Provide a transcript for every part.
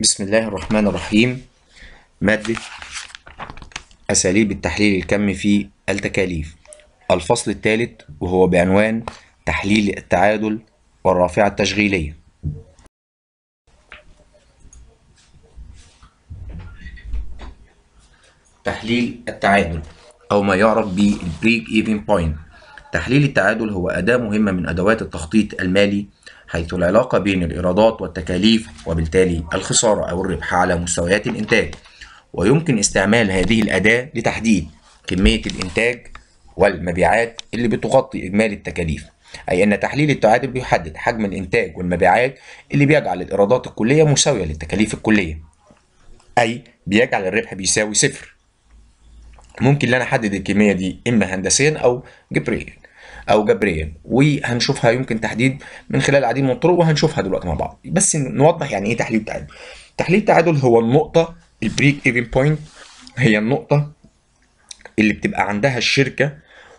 بسم الله الرحمن الرحيم مادة أساليب التحليل الكمي في التكاليف الفصل الثالث وهو بعنوان تحليل التعادل والرافعة التشغيلية تحليل التعادل أو ما يعرف بالبريك ايفن بوينت تحليل التعادل هو أداة مهمة من أدوات التخطيط المالي حيث العلاقة بين الإيرادات والتكاليف وبالتالي الخسارة أو الربح على مستويات الإنتاج ويمكن استعمال هذه الأداة لتحديد كمية الإنتاج والمبيعات اللي بتغطي إجمالي التكاليف أي أن تحليل التعادل بيحدد حجم الإنتاج والمبيعات اللي بيجعل الإيرادات الكلية مساوية للتكاليف الكلية أي بيجعل الربح بيساوي صفر ممكن ان انا احدد الكميه دي اما هندسيا او جبريل او جبريه وهنشوفها يمكن تحديد من خلال العديد من الطرق وهنشوفها دلوقتي مع بعض بس نوضح يعني ايه تحليل تعادل تحليل تعادل هو النقطه البريك ايفن بوينت هي النقطه اللي بتبقى عندها الشركه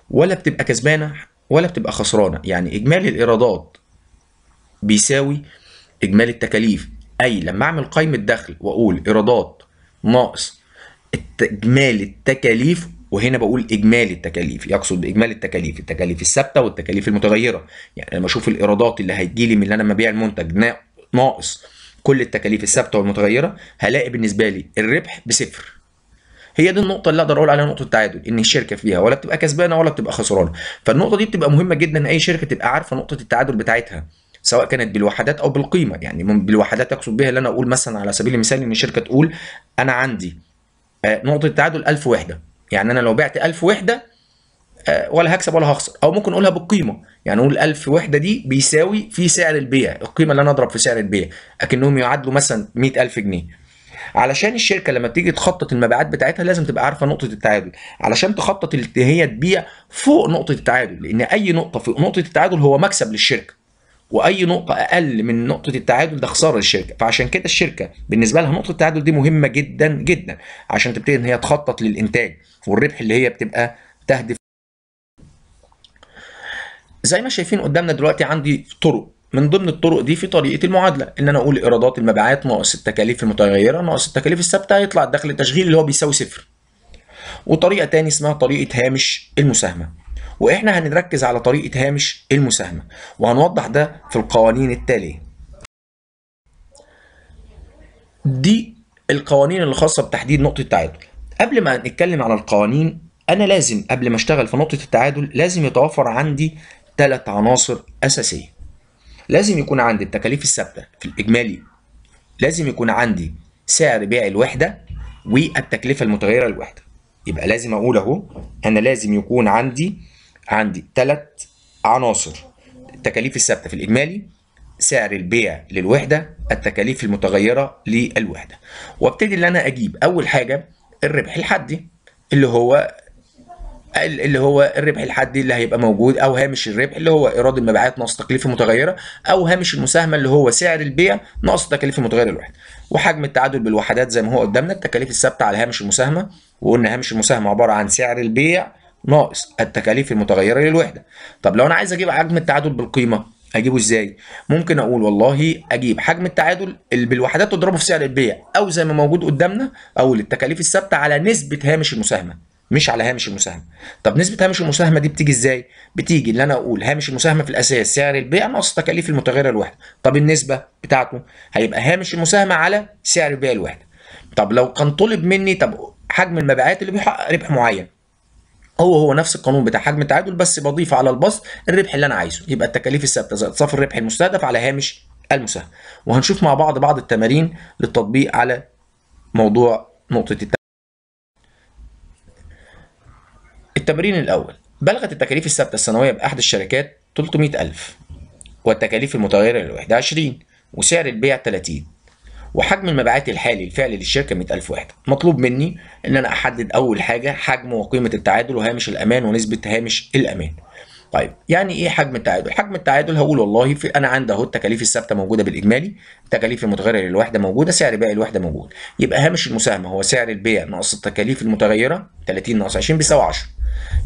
ولا بتبقى كسبانه ولا بتبقى خسرانه يعني اجمالي الايرادات بيساوي اجمالي التكاليف اي لما اعمل قائمه دخل واقول ايرادات ناقص اجمالي التكاليف وهنا بقول اجمالي التكاليف يقصد باجمالي التكاليف التكاليف الثابته والتكاليف المتغيره يعني لما اشوف الايرادات اللي هتجي لي من اللي انا ببيع المنتج ناقص كل التكاليف الثابته والمتغيره هلاقي بالنسبه لي الربح بصفر هي دي النقطة اللي اقدر اقول عليها نقطة التعادل ان الشركة فيها ولا بتبقى كسبانة ولا بتبقى خسرانة، فالنقطة دي بتبقى مهمة جدا ان اي شركة تبقى عارفة نقطة التعادل بتاعتها، سواء كانت بالوحدات او بالقيمة، يعني بالوحدات اقصد بيها اللي انا اقول مثلا على سبيل المثال ان الشركة تقول انا عندي آه، نقطة تعادل 1000 وحدة، يعني انا لو بعت 1000 وحده آه، ولا هكسب ولا هخسر او ممكن اقولها بالقيمه يعني اقول 1000 وحده دي بيساوي في سعر البيع القيمه اللي انا اضرب في سعر البيع اكنهم يعادلوا مثلا 100000 جنيه علشان الشركه لما تيجي تخطط المبيعات بتاعتها لازم تبقى عارفه نقطه التعادل علشان تخطط ان هي تبيع فوق نقطه التعادل لان اي نقطه فوق نقطه التعادل هو مكسب للشركه واي نقطه اقل من نقطه التعادل ده خساره للشركه فعشان كده الشركه بالنسبه لها نقطه التعادل دي مهمه جدا جدا عشان تبتدي ان هي تخطط للانتاج والربح اللي هي بتبقى تهدف زي ما شايفين قدامنا دلوقتي عندي طرق من ضمن الطرق دي في طريقه المعادله ان انا اقول ايرادات المبيعات ناقص التكاليف المتغيره ناقص التكاليف الثابته هيطلع الدخل التشغيلي اللي هو بيساوي صفر وطريقه تاني اسمها طريقه هامش المساهمه واحنا هنركز على طريقة هامش المساهمة وهنوضح ده في القوانين التالية دي القوانين الخاصة بتحديد نقطة التعادل قبل ما نتكلم على القوانين انا لازم قبل ما اشتغل في نقطة التعادل لازم يتوفر عندي ثلاث عناصر اساسية لازم يكون عندي التكاليف الثابتة في الاجمالي لازم يكون عندي سعر بيع الوحدة والتكلفة المتغيرة للوحدة يبقى لازم اقول اهو انا لازم يكون عندي عندي ثلاث عناصر التكاليف الثابته في الاجمالي سعر البيع للوحده التكاليف المتغيره للوحده وابتدي ان انا اجيب اول حاجه الربح الحدي اللي هو اللي هو الربح الحدي اللي هيبقى موجود او هامش الربح اللي هو ايراد المبيعات ناقص تكلفه المتغيره او هامش المساهمه اللي هو سعر البيع ناقص تكاليف المتغيره الواحد وحجم التعادل بالوحدات زي ما هو قدامنا التكاليف الثابته على هامش المساهمه وقلنا هامش المساهمه عباره عن سعر البيع ناقص التكاليف المتغيره للوحده طب لو انا عايز اجيب حجم التعادل بالقيمه اجيبه ازاي ممكن اقول والله اجيب حجم التعادل اللي بالوحدات تضربه في سعر البيع او زي ما موجود قدامنا اقول التكاليف الثابته على نسبه هامش المساهمه مش على هامش المساهمه طب نسبه هامش المساهمه دي بتيجي ازاي بتيجي ان انا اقول هامش المساهمه في الاساس سعر البيع ناقص التكاليف المتغيره الوحده طب النسبه بتاعته هيبقى هامش المساهمه على سعر بيع الوحده طب لو كان طلب مني طب حجم المبيعات اللي بيحقق ربح معين هو هو نفس القانون بتاع حجم التعادل بس بضيف على البسط الربح اللي انا عايزه يبقى التكاليف الثابته زائد صافي الربح المستهدف على هامش المساهمه وهنشوف مع بعض بعض التمارين للتطبيق على موضوع نقطه التعادل التمرين الاول بلغت التكاليف الثابته السنويه باحد الشركات 300000 والتكاليف المتغيره للوحده 20 وسعر البيع 30 وحجم المبيعات الحالي الفعلي للشركه 100000 وحده مطلوب مني ان انا احدد اول حاجه حجم وقيمه التعادل وهامش الامان ونسبه هامش الامان طيب يعني ايه حجم التعادل حجم التعادل هقول والله في انا عندي اهو التكاليف الثابته موجوده بالاجمالي التكاليف المتغيره للوحده موجوده سعر بيع الوحده موجود يبقى هامش المساهمه هو سعر البيع ناقص التكاليف المتغيره 30 ناقص 20 بيساوي 10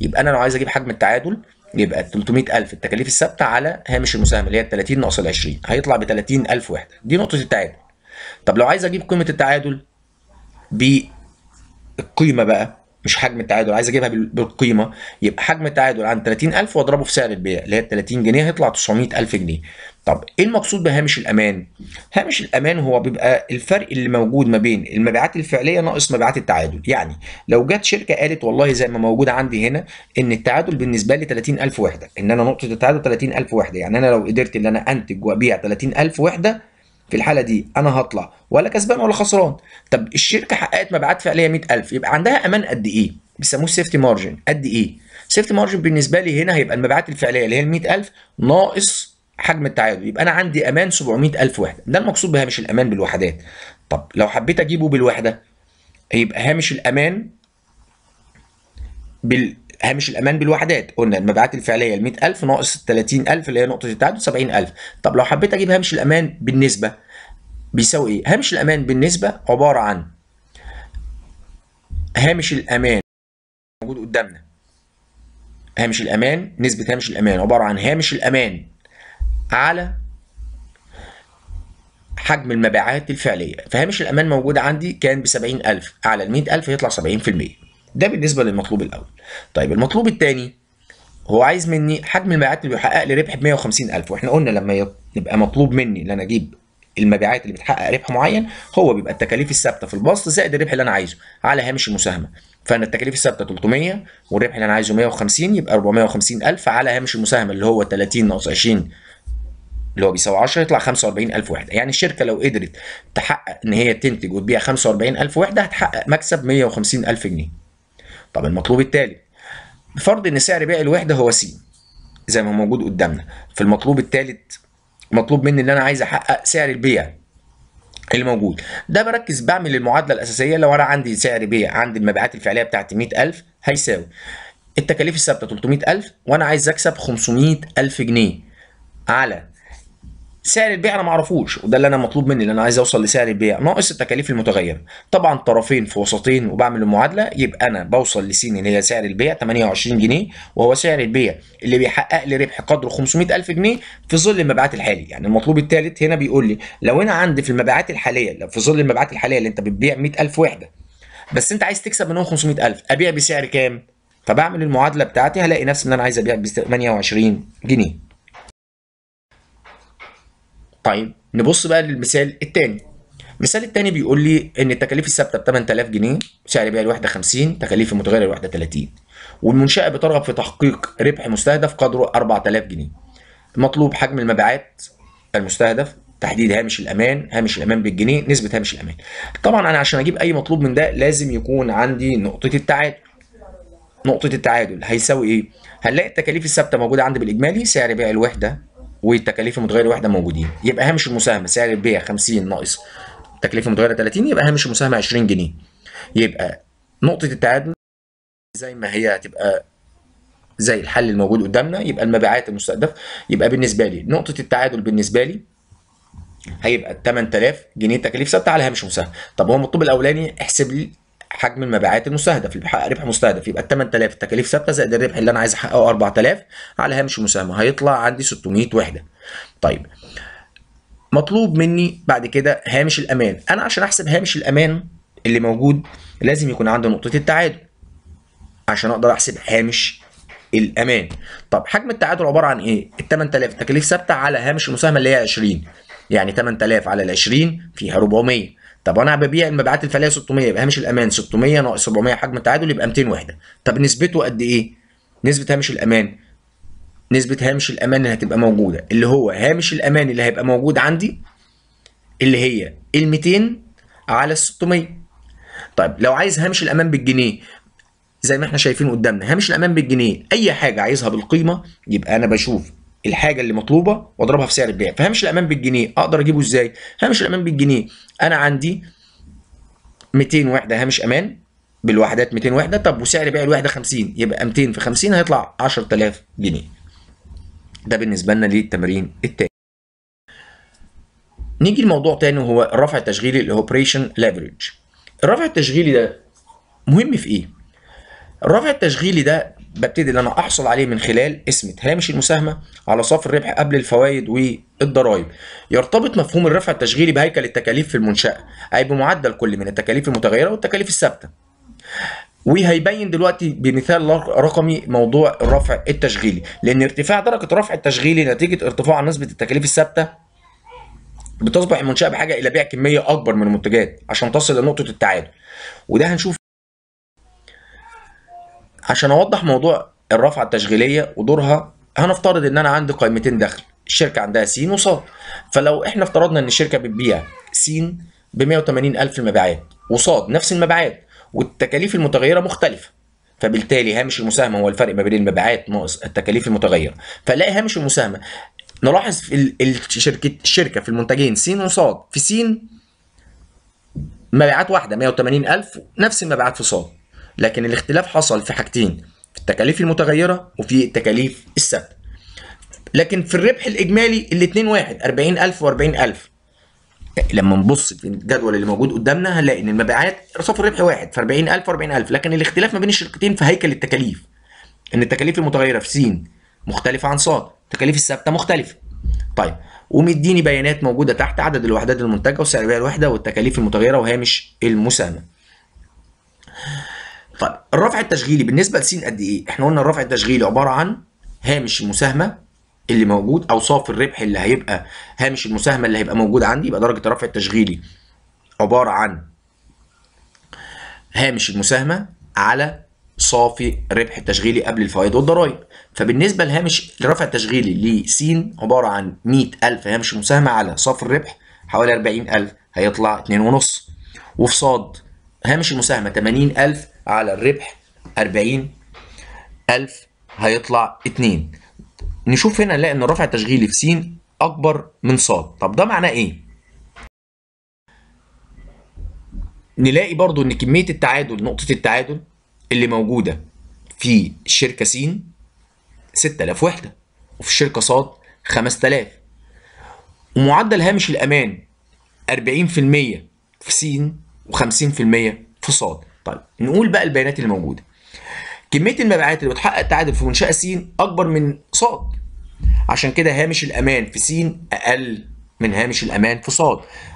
يبقى انا لو عايز اجيب حجم التعادل يبقى 300000 التكاليف الثابته على هامش المساهمه اللي هي 30 ناقص 20 هيطلع ب 30000 وحده دي نقطه التعادل طب لو عايز اجيب قيمه التعادل بالقيمه بقى مش حجم التعادل عايز اجيبها بالقيمه يبقى حجم التعادل عن 30000 واضربه في سعر البيع اللي هي 30 جنيه هيطلع 900000 جنيه طب ايه المقصود بهامش الامان هامش الامان هو بيبقى الفرق اللي موجود ما بين المبيعات الفعليه ناقص مبيعات التعادل يعني لو جت شركه قالت والله زي ما موجود عندي هنا ان التعادل بالنسبه لي 30000 وحده ان انا نقطه التعادل 30000 وحده يعني انا لو قدرت ان انا انتج وابيع 30000 وحده في الحاله دي انا هطلع ولا كسبان ولا خسران طب الشركه حققت مبيعات فعليه 100000 يبقى عندها امان قد ايه بيسموه سيفتي مارجن قد ايه سيفتي مارجن بالنسبه لي هنا هيبقى المبيعات الفعليه اللي هي ال 100000 ناقص حجم التعادل يبقى انا عندي امان 700000 وحده ده المقصود بهامش الامان بالوحدات طب لو حبيت اجيبه بالوحده هيبقى هامش الامان بال هامش الامان بالوحدات قلنا المبيعات الفعليه ال 100000 ناقص 30000 اللي هي نقطه التعادل 70000 طب لو حبيت اجيب هامش الامان بالنسبه بيساوي ايه هامش الامان بالنسبه عباره عن هامش الامان موجود قدامنا هامش الامان نسبه هامش الامان عباره عن هامش الامان على حجم المبيعات الفعليه فهامش الامان موجود عندي كان ب 70000 على ال 100000 هيطلع 70% ده بالنسبه للمطلوب الاول طيب المطلوب الثاني هو عايز مني حجم المبيعات اللي بيحقق لي ربح ب 150000 واحنا قلنا لما يبقى مطلوب مني ان انا اجيب المبيعات اللي بتحقق ربح معين هو بيبقى التكاليف الثابته في البسط زائد الربح اللي انا عايزه على هامش المساهمه فانا التكاليف الثابته 300 والربح اللي انا عايزه 150 يبقى 450000 على هامش المساهمه اللي هو 30 ناقص 20 اللي هو بيساوي 10 يطلع 45000 وحده يعني الشركه لو قدرت تحقق ان هي تنتج وتبيع 45000 وحده هتحقق مكسب 150000 جنيه طب المطلوب التالي بفرض ان سعر بيع الوحده هو س زي ما هو موجود قدامنا فالمطلوب التالت مطلوب مني ان انا عايز احقق سعر البيع الموجود ده بركز بعمل المعادله الاساسيه لو انا عندي سعر بيع عندي المبيعات الفعليه بتاعتي 100000 هيساوي التكاليف الثابته 300000 وانا عايز اكسب 500000 جنيه على سعر البيع انا ما اعرفوش وده اللي انا مطلوب مني اللي انا عايز اوصل لسعر البيع ناقص التكاليف المتغيره طبعا طرفين في وسطين وبعمل المعادله يبقى انا بوصل لسين اللي هي سعر البيع 28 جنيه وهو سعر البيع اللي بيحقق لي ربح قدره 500000 جنيه في ظل المبيعات الحالي يعني المطلوب الثالث هنا بيقول لي لو انا عندي في المبيعات الحاليه في ظل المبيعات الحاليه اللي انت بتبيع 100000 وحده بس انت عايز تكسب منهم 500000 ابيع بسعر كام فبعمل المعادله بتاعتي هلاقي نفسي ان انا عايز ابيع ب 28 جنيه طيب نبص بقى للمثال الثاني المثال الثاني بيقول لي ان التكاليف الثابته ب 8000 جنيه سعر بيع الوحده 50 تكاليف المتغيره الوحده 30 والمنشاه بترغب في تحقيق ربح مستهدف قدره 4000 جنيه مطلوب حجم المبيعات المستهدف تحديد هامش الامان هامش الامان بالجنيه نسبه هامش الامان طبعا انا عشان اجيب اي مطلوب من ده لازم يكون عندي نقطه التعادل نقطه التعادل هيساوي ايه هنلاقي التكاليف الثابته موجوده عندي بالاجمالي سعر بيع الوحده والتكاليف المتغيره الواحده موجودين يبقى هامش المساهمه سعر البيع 50 ناقص التكاليف المتغيره 30 يبقى هامش المساهمه 20 جنيه يبقى نقطه التعادل زي ما هي هتبقى زي الحل الموجود قدامنا يبقى المبيعات المستهدفه يبقى بالنسبه لي نقطه التعادل بالنسبه لي هيبقى 8000 جنيه تكاليف ثابته على هامش مساهمه طب هو المطلوب الاولاني احسب لي حجم المبيعات المستهدف اللي بيحقق ربح مستهدف يبقى ال 8000 التكاليف ثابته زائد الربح اللي انا عايز احققه 4000 على هامش المساهمه هيطلع عندي 600 وحده. طيب مطلوب مني بعد كده هامش الامان، انا عشان احسب هامش الامان اللي موجود لازم يكون عندي نقطه التعادل. عشان اقدر احسب هامش الامان. طب حجم التعادل عباره عن ايه؟ ال 8000 تكاليف ثابته على هامش المساهمه اللي هي 20 يعني 8000 على ال 20 فيها 400 طب انا ببيع المبيعات الفعليه 600 يبقى هامش الامان 600 ناقص 700 حجم التعادل يبقى 200 وحده طب نسبته قد ايه نسبه هامش الامان نسبه هامش الامان اللي هتبقى موجوده اللي هو هامش الامان اللي هيبقى موجود عندي اللي هي ال 200 على ال 600 طيب لو عايز هامش الامان بالجنيه زي ما احنا شايفين قدامنا هامش الامان بالجنيه اي حاجه عايزها بالقيمه يبقى انا بشوف الحاجه اللي مطلوبه واضربها في سعر البيع فهامش الامان بالجنيه اقدر اجيبه ازاي هامش الامان بالجنيه انا عندي 200 وحده هامش امان بالوحدات 200 وحده طب وسعر بيع الوحده 50 يبقى 200 في 50 هيطلع 10000 جنيه ده بالنسبه لنا للتمرين التاني نيجي لموضوع تاني وهو الرفع التشغيلي الاوبريشن ليفرج الرفع التشغيلي ده مهم في ايه الرفع التشغيلي ده ببتدي ان انا احصل عليه من خلال اسمة هامش المساهمه على صافي الربح قبل الفوائد والضرائب. يرتبط مفهوم الرفع التشغيلي بهيكل التكاليف في المنشاه، اي بمعدل كل من التكاليف المتغيره والتكاليف الثابته. وهيبين دلوقتي بمثال رقمي موضوع الرفع التشغيلي، لان ارتفاع درجه الرفع التشغيلي نتيجه ارتفاع نسبه التكاليف الثابته بتصبح المنشاه بحاجه الى بيع كميه اكبر من المنتجات عشان تصل لنقطه التعادل وده هنشوف عشان اوضح موضوع الرافعه التشغيليه ودورها هنفترض ان انا عندي قائمتين دخل الشركه عندها س وص فلو احنا افترضنا ان الشركه بتبيع س ب 180 الف المبيعات وص نفس المبيعات والتكاليف المتغيره مختلفه فبالتالي هامش المساهمه هو الفرق ما بين المبيعات ناقص التكاليف المتغيره فنلاقي هامش المساهمه نلاحظ في الشركه الشركه في المنتجين س وص في س مبيعات واحده 180 الف نفس المبيعات في صاد لكن الاختلاف حصل في حاجتين في التكاليف المتغيره وفي التكاليف الثابته لكن في الربح الاجمالي الاثنين واحد 40000 و40000 لما نبص في الجدول اللي موجود قدامنا هنلاقي ان المبيعات صافي الربح واحد في 40000 و40000 لكن الاختلاف ما بين الشركتين في هيكل التكاليف ان التكاليف المتغيره في س مختلفه عن ص التكاليف الثابته مختلفه طيب ومديني بيانات موجوده تحت عدد الوحدات المنتجه وسعر بيع الوحده والتكاليف المتغيره وهامش المساهمه طيب الرفع التشغيلي بالنسبه لسين قد ايه؟ احنا قلنا الرفع التشغيلي عباره عن هامش المساهمه اللي موجود او صافي الربح اللي هيبقى هامش المساهمه اللي هيبقى موجود عندي يبقى درجه الرفع التشغيلي عباره عن هامش المساهمه على صافي ربح التشغيلي قبل الفوائد والضرائب فبالنسبه لهامش الرفع التشغيلي س عباره عن 100000 هامش مساهمه على صافي الربح حوالي 40000 هيطلع 2.5 وفي صاد هامش المساهمه 80000 على الربح 40000 هيطلع 2 نشوف هنا نلاقي ان الرفع التشغيلي في س اكبر من ص طب ده معناه ايه نلاقي برضو ان كميه التعادل نقطه التعادل اللي موجوده في الشركه س 6000 وحده وفي الشركه ص 5000 ومعدل هامش الامان 40% في س و50% في ص طيب نقول بقى البيانات اللي موجوده كميه المبيعات اللي بتحقق التعادل في منشاه س اكبر من ص عشان كده هامش الامان في س اقل من هامش الامان في ص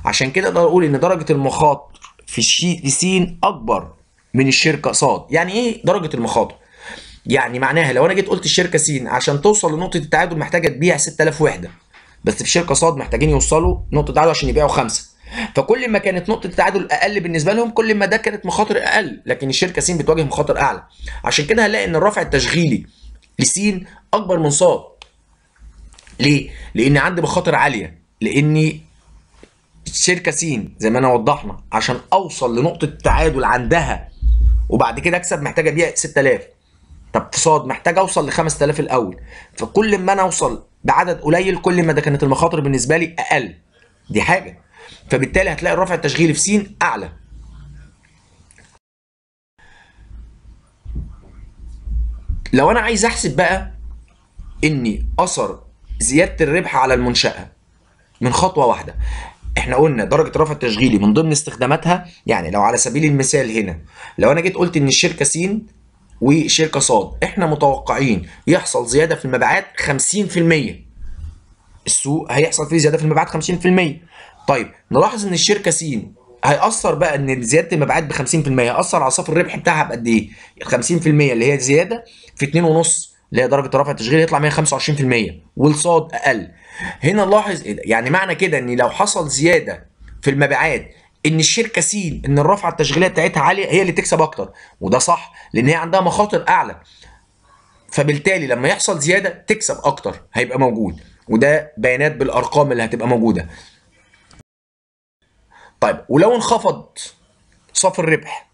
عشان كده اقدر اقول ان درجه المخاطر في في س اكبر من الشركه ص يعني ايه درجه المخاطر يعني معناها لو انا جيت قلت الشركه س عشان توصل لنقطه التعادل محتاجه تبيع 6000 وحده بس في شركه ص محتاجين يوصلوا نقطه تعادل عشان يبيعوا خمسه فكل ما كانت نقطه التعادل اقل بالنسبه لهم كل ما ده كانت مخاطر اقل لكن الشركه س بتواجه مخاطر اعلى عشان كده هنلاقي ان الرفع التشغيلي لس اكبر من ص ليه لان عندي مخاطر عاليه لان الشركه س زي ما انا وضحنا عشان اوصل لنقطه التعادل عندها وبعد كده اكسب محتاجه ابيع 6000 طب في صاد محتاج اوصل ل 5000 الاول فكل ما انا اوصل بعدد قليل كل ما ده كانت المخاطر بالنسبه لي اقل دي حاجه فبالتالي هتلاقي الرفع التشغيلي في س اعلى لو انا عايز احسب بقى اني اثر زياده الربح على المنشاه من خطوه واحده احنا قلنا درجه الرفع التشغيلي من ضمن استخداماتها يعني لو على سبيل المثال هنا لو انا جيت قلت ان الشركه س وشركه ص احنا متوقعين يحصل زياده في المبيعات 50% السوق هيحصل فيه زياده في المبيعات 50% طيب نلاحظ ان الشركه س هيأثر بقى ان زياده المبيعات ب 50% هيأثر على صافي الربح بتاعها بقد ايه؟ 50% اللي هي زياده في 2.5 اللي هي درجه رفع التشغيل يطلع 125% والصاد اقل. هنا نلاحظ إيه؟ يعني معنى كده ان لو حصل زياده في المبيعات ان الشركه س ان الرفعه التشغيليه بتاعتها عاليه هي اللي تكسب اكتر وده صح لان هي عندها مخاطر اعلى. فبالتالي لما يحصل زياده تكسب اكتر هيبقى موجود وده بيانات بالارقام اللي هتبقى موجوده. طيب ولو انخفض صافي الربح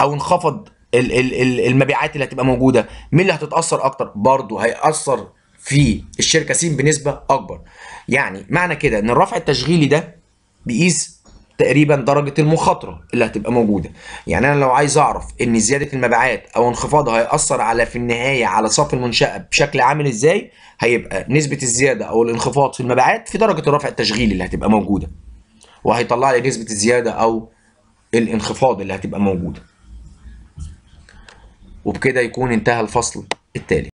او انخفض المبيعات اللي هتبقى موجوده مين اللي هتتاثر اكتر برضه هياثر في الشركه سين بنسبه اكبر يعني معنى كده ان الرفع التشغيلي ده بيقيس تقريبا درجه المخاطره اللي هتبقى موجوده يعني انا لو عايز اعرف ان زياده المبيعات او انخفاضها هياثر على في النهايه على صافي المنشاه بشكل عامل ازاي هيبقى نسبه الزياده او الانخفاض في المبيعات في درجه الرفع التشغيلي اللي هتبقى موجوده وهيطلع لي نسبه الزياده او الانخفاض اللي هتبقى موجوده وبكده يكون انتهى الفصل التالي